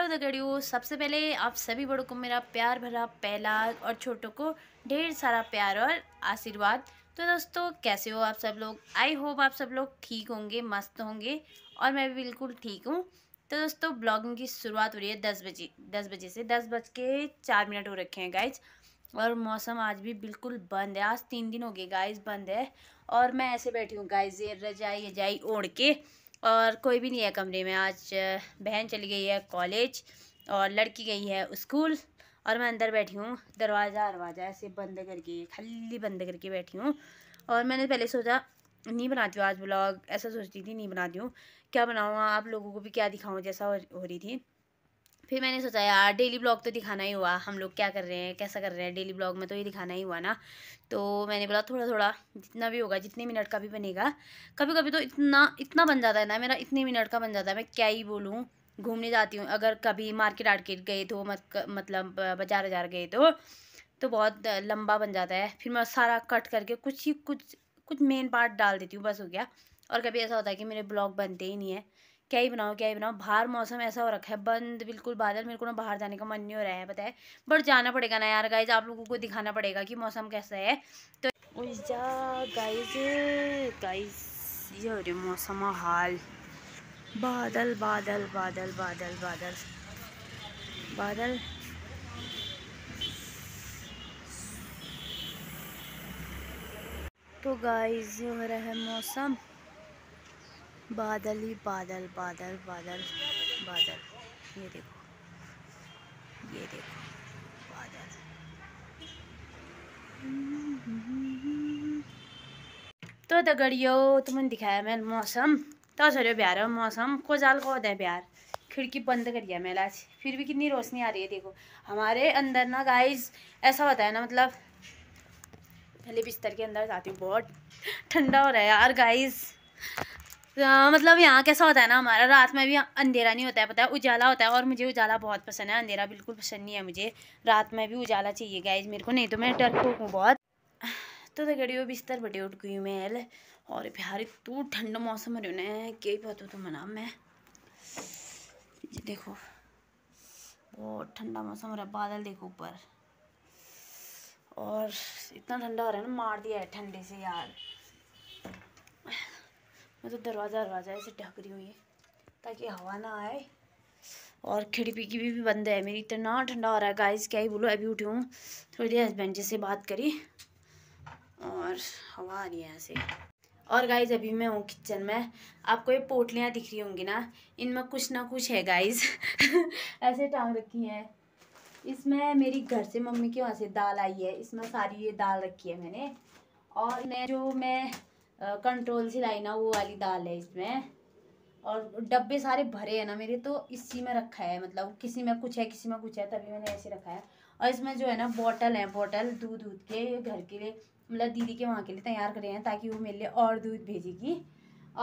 Hello दगड़ियों सबसे पहले आप सभी बड़ों को मेरा प्यार भरा पहला और छोटों को ढेर सारा प्यार और आशीर्वाद तो दोस्तों कैसे हो आप सब लोग आई होप आप सब लोग ठीक होंगे मस्त होंगे और मैं भी बिल्कुल ठीक हूँ तो दोस्तों ब्लॉगिंग की शुरुआत हो रही है दस बजे दस बजे से दस बज के चार मिनट हो रखे हैं गाइज और मौसम आज भी बिल्कुल बंद है आज तीन दिन हो गए गाइज बंद है और मैं ऐसे बैठी हूँ गाइज ये रजाई रजाई ओढ़ के और कोई भी नहीं है कमरे में आज बहन चली गई है कॉलेज और लड़की गई है स्कूल और मैं अंदर बैठी हूँ दरवाज़ा दरवाज़ा ऐसे बंद करके खाली बंद करके बैठी हूँ और मैंने पहले सोचा नहीं बनाती हूँ आज ब्लॉग ऐसा सोचती थी नहीं बनाती हूँ क्या बनाऊँ आप लोगों को भी क्या दिखाऊँ जैसा हो रही थी फिर मैंने सोचा यार डेली ब्लॉग तो दिखाना ही हुआ हम लोग क्या कर रहे हैं कैसा कर रहे हैं डेली ब्लॉग में तो ये दिखाना ही हुआ ना तो मैंने बोला थोड़ा थोड़ा जितना भी होगा जितने मिनट का भी बनेगा कभी कभी तो इतना इतना बन जाता है ना मेरा इतने मिनट का बन जाता है मैं क्या ही बोलूँ घूमने जाती हूँ अगर कभी मार्केट आर्केट गए तो मत मतलब बाजार बाजार गए तो तो बहुत लंबा बन जाता है फिर मैं सारा कट करके कुछ ही कुछ कुछ मेन पार्ट डाल देती हूँ बस हो गया और कभी ऐसा होता है कि मेरे ब्लॉग बनते ही नहीं है क्या ही बनाओ क्या ही बनाओ बाहर मौसम ऐसा हो रखा है बंद बिल्कुल बादल मेरे को ना बाहर जाने का मन नहीं हो रहा है बताए बट जाना पड़ेगा ना यार गाइज आप लोगों को दिखाना पड़ेगा कि मौसम कैसा है तो गाइज गाइज ये हो रही मौसम हाल बादल बादल बादल बादल बादल बादल तो गाइज ये हो रहा है मौसम बादल ही बादल बादल बादल बादल ये देखो ये देखो बादल तो दगड़ियो तो तुमने दिखाया मैं मौसम तो सर प्यार मौसम को जाल को होता है बिहार खिड़की बंद करिए मेला आज फिर भी कितनी रोशनी आ रही है देखो हमारे अंदर ना गाइस ऐसा होता है ना मतलब पहले बिस्तर के अंदर जाती हूँ बहुत ठंडा हो रहा है यार गाइस आ, हाँ, मतलब यहाँ कैसा होता है ना हमारा रात में भी अंधेरा नहीं होता है पता है उजाला होता है और मुझे उजाला बहुत पसंद है अंधेरा बिल्कुल पसंद नहीं है मुझे रात में भी उजाला चाहिए गाइज मेरे को नहीं तो मैं डर हूँ बहुत तो दगड़ियों बिस्तर बटे उठ गई मैं और प्यार इतू ठंड मौसम हो रहा कई पता तो मना मैं देखो बहुत ठंडा मौसम हो रहा है बादल देखो ऊपर और इतना ठंडा हो रहा है ना मार दिया है ठंडे से यार मतलब दरवाज़ा दरवाज़ा ऐसे ढक रही हूँ ये ताकि हवा ना आए और खिड़की की भी, भी बंद है मेरी इतना ठंडा हो रहा है गाइस क्या ही बोलो अभी उठी हूँ थोड़ी देर हस्बैंड जी से बात करी और हवा आ रही है ऐसे और गाइज अभी मैं हूँ किचन में आपको ये पोटलियाँ दिख रही होंगी ना इनमें कुछ ना कुछ है गाइज ऐसे टांग रखी हैं इसमें मेरी घर से मम्मी के वहाँ से दाल आई है इसमें सारी ये दाल रखी है मैंने और मैं जो मैं कंट्रोल लाई ना वो वाली दाल है इसमें और डब्बे सारे भरे हैं ना मेरे तो इसी में रखा है मतलब किसी में कुछ है किसी में कुछ है तभी मैंने ऐसे रखा है और इसमें जो है ना बॉटल है बॉटल दूध दूध के घर के लिए मतलब दीदी के वहाँ के लिए तैयार करे हैं ताकि वो मेरे लिए और दूध भेजेगी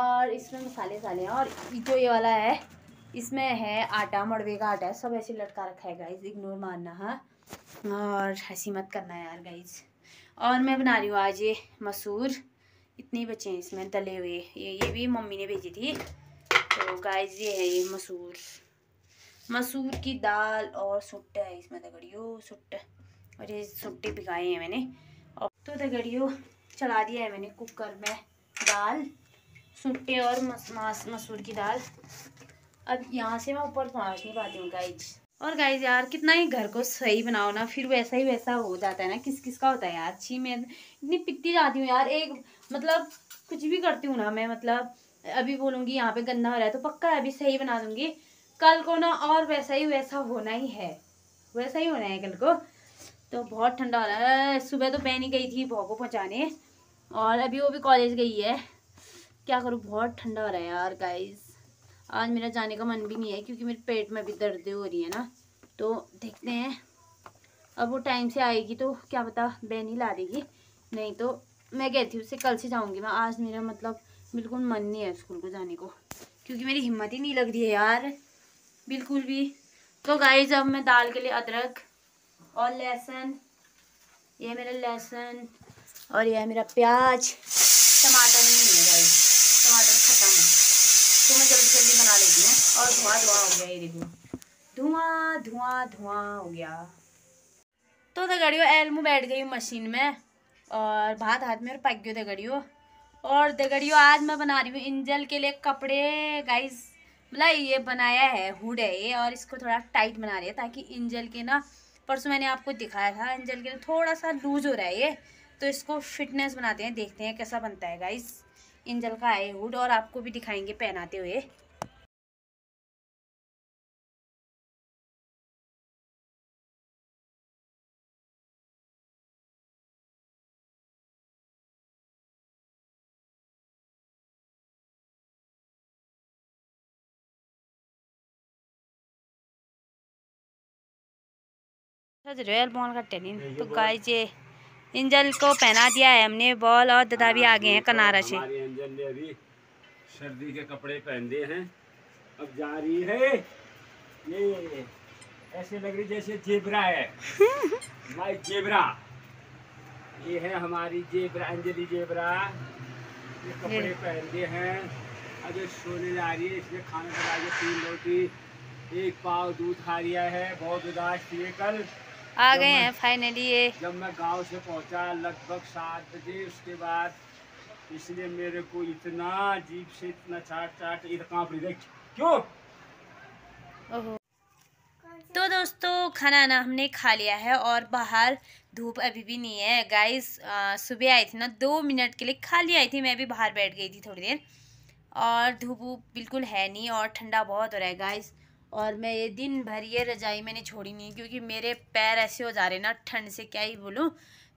और इसमें मसाले साले हैं और जो ये वाला है इसमें है आटा मड़वे का आटा है सब ऐसे लटका रखा है गाइज इग्नोर मारना है हाँ। और हंसी मत करना यार गाइज और मैं बना रही हूँ आज ये मसूर इतने बचे हैं इसमें तले हुए ये ये भी मम्मी ने भेजी थी तो गाइस ये है ये मसूर मसूर की दाल और सुट्टा है इसमें दगड़ियो सुट्ट और ये सुट्टे भिगाए हैं मैंने और तो दगड़ियो चढ़ा दिया है मैंने कुकर में दाल सुट्टे और मस, मसूर की दाल अब यहाँ से मैं ऊपर पहुँच नहीं पाती हूँ गाइज और गाइज यार कितना ही घर को सही बनाओ ना फिर वैसा ही वैसा हो जाता है ना किस किस का होता है यार छी मैं इतनी पिटती जाती हूँ यार एक मतलब कुछ भी करती हूँ ना मैं मतलब अभी बोलूँगी यहाँ पे गंदा हो रहा है तो पक्का अभी सही बना दूँगी कल को ना और वैसा ही वैसा होना ही है वैसा ही होना है कल को तो बहुत ठंडा हो रहा है सुबह तो पहनी गई थी भाव को पहुँचाने और अभी वो भी कॉलेज गई है क्या करूँ बहुत ठंडा हो रहा है यार गाइज आज मेरा जाने का मन भी नहीं है क्योंकि मेरे पेट में भी दर्द हो रही है ना तो देखते हैं अब वो टाइम से आएगी तो क्या पता बहन ही ला देगी नहीं तो मैं कहती हूँ उससे कल से जाऊँगी मैं आज मेरा मतलब बिल्कुल मन नहीं है स्कूल को जाने को क्योंकि मेरी हिम्मत ही नहीं लग रही है यार बिल्कुल भी तो गाइज अब मैं दाल के लिए अदरक और लहसुन ये मेरा लहसुन और यह मेरा प्याज टमाटर नहीं है गाइज टमाटर ख़त्म है तो मैं जल्दी जल्दी बना लेती हूँ और धुआं धुआं हो गया ये देखो धुआं धुआं हो गया तो दगड़ियो एलमू बैठ गई मशीन में और भात हाथ में और पक गयो दगड़ियो और दगड़ियो आज मैं बना रही हूँ इंजल के लिए कपड़े गाइस मतलब ये बनाया है हुड है ये और इसको थोड़ा टाइट बना रही है ताकि इंजल के ना परसों मैंने आपको दिखाया था इंजल के थोड़ा सा लूज हो रहा है ये तो इसको फिटनेस बनाते हैं देखते हैं कैसा बनता है गाइस इंजल का है हुड और आपको भी दिखाएंगे पहनाते हुए रॉयल बॉल का टेनिंग तो गाय जे इंजल को पहना दिया है हमने बॉल और दादा भी हाँ, आ गए हैं कनारा से इंजल ने अभी सर्दी के कपड़े पहन दिए हैं अब जा रही है ये ऐसे लग रही जैसे जेबरा है भाई जेबरा ये है हमारी जेबरा अंजलि जेबरा ये कपड़े पहन दिए हैं अब ये सोने जा रही है इसमें खाना खिला के तीन रोटी एक पाव दूध खा लिया है बहुत उदास थी कल आ गए हैं फाइनली ये जब मैं गांव से पहुंचा लगभग सात बजे उसके बाद इसलिए मेरे को इतना जीप से इतना चाट चाट कांप रही क्यों तो दोस्तों खाना ना हमने खा लिया है और बाहर धूप अभी भी नहीं है गाइस सुबह आई थी ना दो मिनट के लिए खाली आई थी मैं भी बाहर बैठ गई थी थोड़ी देर और धूप बिल्कुल है नहीं और ठंडा बहुत हो रहा है गाइस और मैं ये दिन भर ये रजाई मैंने छोड़ी नहीं क्योंकि मेरे पैर ऐसे हो जा रहे हैं ना ठंड से क्या ही बोलूँ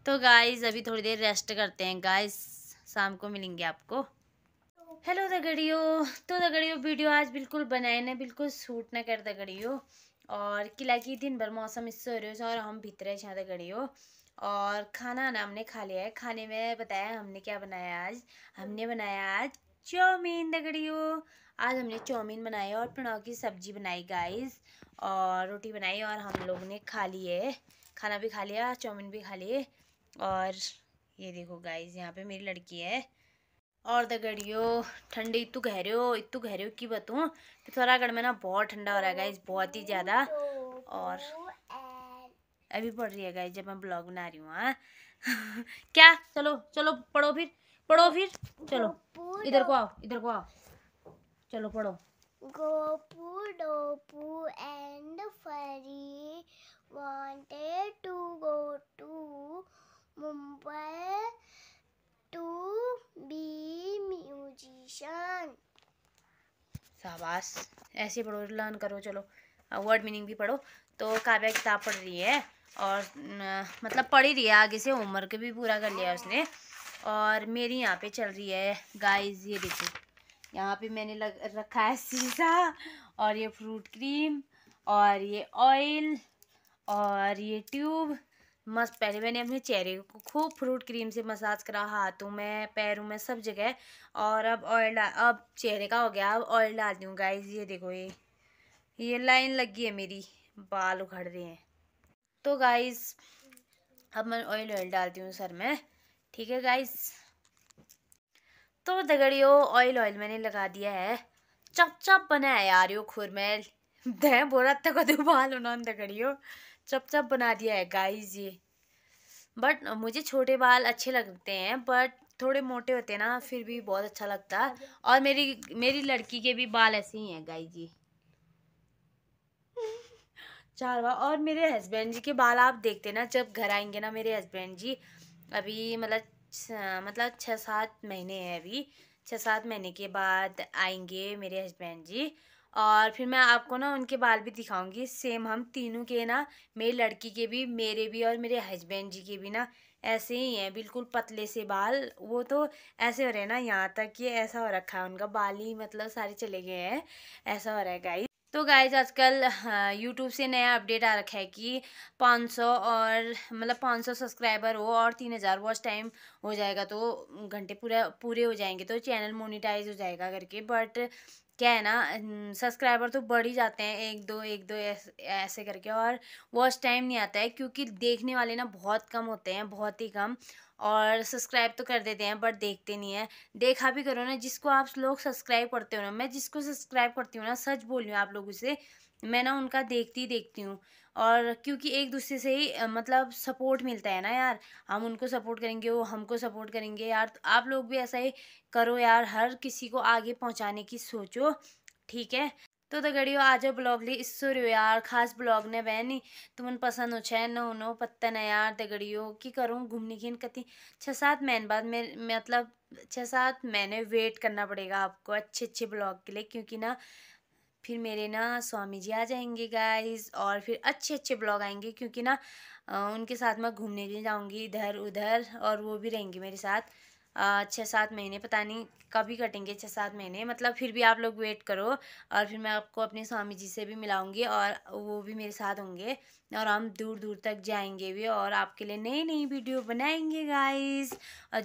तो गाइज़ अभी थोड़ी देर रेस्ट करते हैं गाइज़ शाम को मिलेंगे आपको हेलो दगड़ियो तो दगड़ियो वीडियो आज बिल्कुल बनाए ना बिल्कुल सूट ना कर दगड़ियो और किला की दिन भर मौसम इससे हो रहे हो और हम भीतरे छा दगड़ियो और खाना ना हमने खा लिया है खाने में बताया हमने क्या बनाया आज हमने बनाया आज चाउमीन दगड़ियो आज हमने चाउमीन बनाए और प्रणव की सब्जी बनाई गाइस और रोटी बनाई और हम लोग ने खा लिए खाना भी खा लिया चाउमीन भी खा लिए और ये देखो गाइस यहाँ पे मेरी लड़की है और दगड़ियो ठंडी इतु कह रहे हो इतू कह रहे हो कि बताऊँ पिथौरागढ़ तो में ना बहुत ठंडा हो रहा है गाइज बहुत ही ज़्यादा और अभी पढ़ रही है गाइज जब मैं ब्लॉग बना रही हूँ हाँ क्या चलो चलो पढ़ो फिर पढ़ो फिर चलो इधर को आओ इधर को आओ चलो पढ़ो Gopu Dopu and Fari wanted to go to Mumbai to be musician शाबाश ऐसे पढ़ो लर्न करो चलो वर्ड मीनिंग भी पढ़ो तो काव्या किताब पढ़ रही है और न, मतलब पढ़ ही रही है आगे से होमवर्क भी पूरा कर लिया उसने और मेरी यहाँ पे चल रही है गाइस ये देखो यहाँ पे मैंने लग रखा है सीसा और ये फ्रूट क्रीम और ये ऑयल और ये ट्यूब मस्त पहले मैंने अपने चेहरे को खूब फ्रूट क्रीम से मसाज करा हाथों में पैरों में सब जगह और अब ऑयल अब चेहरे का हो गया अब ऑयल डाल दूँ गाइज ये देखो ये ये लाइन लगी है मेरी बाल उखड़ रहे हैं तो गाइज अब मैं ऑयल ऑयल डालती हूँ सर में ठीक है गाइज़ तो दगड़ियो ऑयल ऑयल मैंने लगा दिया है चप चप बना है यार यो खुरमेल दें बोरा तक तो दुबाल उन्होंने दगड़ियो चप चप बना दिया है गाइस ये बट मुझे छोटे बाल अच्छे लगते हैं बट थोड़े मोटे होते हैं ना फिर भी बहुत अच्छा लगता है और मेरी मेरी लड़की के भी बाल ऐसे ही हैं गाई जी चार बार और मेरे हस्बैंड जी के बाल आप देखते ना जब घर आएंगे ना मेरे हस्बैंड जी अभी मतलब मतलब छः सात महीने हैं अभी छः सात महीने के बाद आएंगे मेरे हस्बैंड जी और फिर मैं आपको ना उनके बाल भी दिखाऊंगी सेम हम तीनों के ना मेरी लड़की के भी मेरे भी और मेरे हस्बैंड जी के भी ना ऐसे ही हैं बिल्कुल पतले से बाल वो तो ऐसे हो रहे हैं ना यहाँ तक कि ऐसा हो रखा है उनका बाल ही मतलब सारे चले गए हैं ऐसा हो रहा है गाइस तो गाइज आजकल यूट्यूब हाँ, से नया अपडेट आ रखा है कि 500 और मतलब 500 सब्सक्राइबर हो और 3000 वॉच टाइम हो जाएगा तो घंटे पूरा पूरे हो जाएंगे तो चैनल मोनिटाइज हो जाएगा करके बट क्या है ना सब्सक्राइबर हम्म, तो बढ़ ही जाते हैं एक दो एक दो ऐसे करके और वॉच टाइम नहीं आता है क्योंकि देखने वाले ना बहुत कम होते हैं बहुत ही कम और सब्सक्राइब तो कर देते हैं बट देखते नहीं है देखा भी करो ना जिसको आप लोग सब्सक्राइब करते हो ना मैं जिसको सब्सक्राइब करती हूँ ना सच बोल रही हूँ आप लोगों से मैं ना उनका देखती ही देखती हूँ और क्योंकि एक दूसरे से ही मतलब सपोर्ट मिलता है ना यार हम उनको सपोर्ट करेंगे वो हमको सपोर्ट करेंगे यार तो आप लोग भी ऐसा ही करो यार हर किसी को आगे पहुँचाने की सोचो ठीक है तो तो गड़ियो आज ब्लॉग ली इस रियो यार खास ब्लॉग ने बहनी तुमन तो पसंद हो छे नो नो पत्ता न यार ते गड़ियो की करूँ घूमने की कति छः सात महीने बाद मैं मतलब छः सात महीने वेट करना पड़ेगा आपको अच्छे अच्छे ब्लॉग के लिए क्योंकि ना फिर मेरे ना स्वामी जी आ जाएंगे गाइज और फिर अच्छे अच्छे ब्लॉग आएंगे क्योंकि ना उनके साथ मैं घूमने के जाऊँगी इधर उधर और वो भी रहेंगी मेरे साथ छः सात महीने पता नहीं कब ही कटेंगे छः सात महीने मतलब फिर भी आप लोग वेट करो और फिर मैं आपको अपने स्वामी जी से भी मिलाऊंगी और वो भी मेरे साथ होंगे और हम दूर दूर तक जाएंगे भी और आपके लिए नई नई वीडियो बनाएंगे गाइस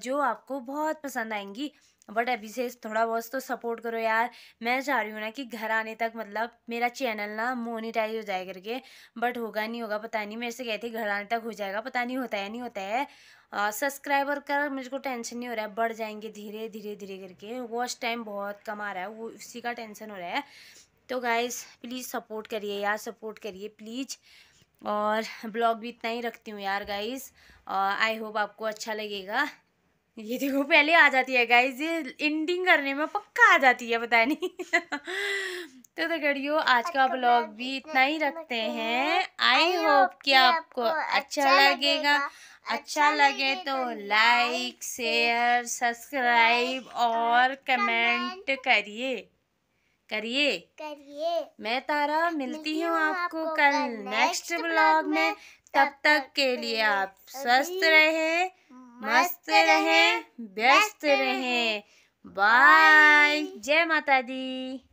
जो आपको बहुत पसंद आएंगी बट अभी से थोड़ा बहुत तो सपोर्ट करो यार मैं चाह रही हूँ ना कि घर आने तक मतलब मेरा चैनल ना मोनिटाइज हो जाए करके बट होगा नहीं होगा पता नहीं मेरे से कहते घर आने तक हो जाएगा पता नहीं होता है नहीं होता है सब्सक्राइबर का मुझको टेंशन नहीं हो रहा है बढ़ जाएंगे धीरे धीरे धीरे करके वॉच टाइम बहुत कम आ रहा है वो उसी का टेंशन हो रहा है तो गाइज़ प्लीज़ सपोर्ट करिए यार सपोर्ट करिए प्लीज़ और ब्लॉग भी इतना ही रखती हूँ यार गाइज़ आई होप आपको अच्छा लगेगा ये देखो पहले आ जाती है गाइज ये एंडिंग करने में पक्का आ जाती है पता नहीं तो दगड़ियों आज का ब्लॉग भी इतना ही रखते हैं आई होप कि आपको अच्छा, अच्छा लगेगा अच्छा, अच्छा लगे तो लाइक शेयर सब्सक्राइब और कमेंट करिए करिए करिए मैं तारा मिलती हूँ आपको कल नेक्स्ट ब्लॉग में तब तक के लिए आप स्वस्थ रहे मस्त रहे व्यस्त रहे बाय जय माता दी